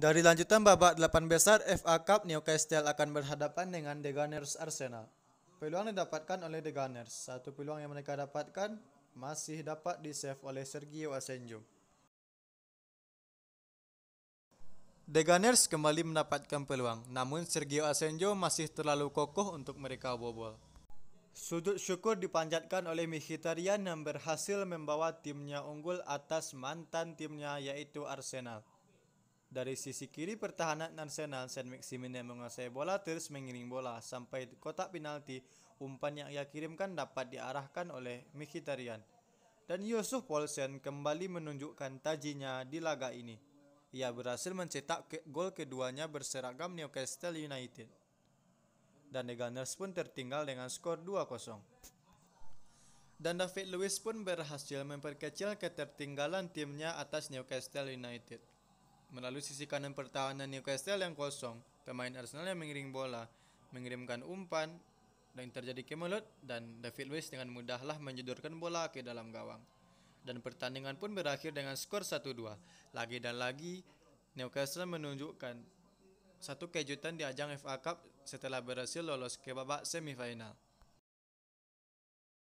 Dari lanjutan babak 8 besar FA Cup, Newcastle akan berhadapan dengan The Gunners Arsenal. Peluang didapatkan oleh The Gunners. Satu peluang yang mereka dapatkan masih dapat di-save oleh Sergio Asenjo. The Gunners kembali mendapatkan peluang, namun Sergio Asenjo masih terlalu kokoh untuk mereka bobol. Sudut syukur dipanjatkan oleh Mkhitaryan yang berhasil membawa timnya unggul atas mantan timnya yaitu Arsenal. Dari sisi kiri pertahanan Arsenal, Saint Maximin yang menguasai bola terus mengiring bola sampai kotak penalti. Umpan yang ia kirimkan dapat diarahkan oleh Mkhitaryan. Dan Yusuf Paulsen kembali menunjukkan tajinya di laga ini. Ia berhasil mencetak ke gol keduanya berseragam Newcastle United. Dan The Gunners pun tertinggal dengan skor 2-0 dan David Lewis pun berhasil memperkecil ketertinggalan timnya atas Newcastle United. Melalui sisi kanan pertahanan Newcastle yang kosong, pemain Arsenal yang mengiring bola, mengirimkan umpan, dan terjadi kemelut dan David Luiz dengan mudahlah menjedurkan bola ke dalam gawang. Dan pertandingan pun berakhir dengan skor 1-2. Lagi dan lagi, Newcastle menunjukkan satu kejutan di ajang FA Cup setelah berhasil lolos ke babak semifinal.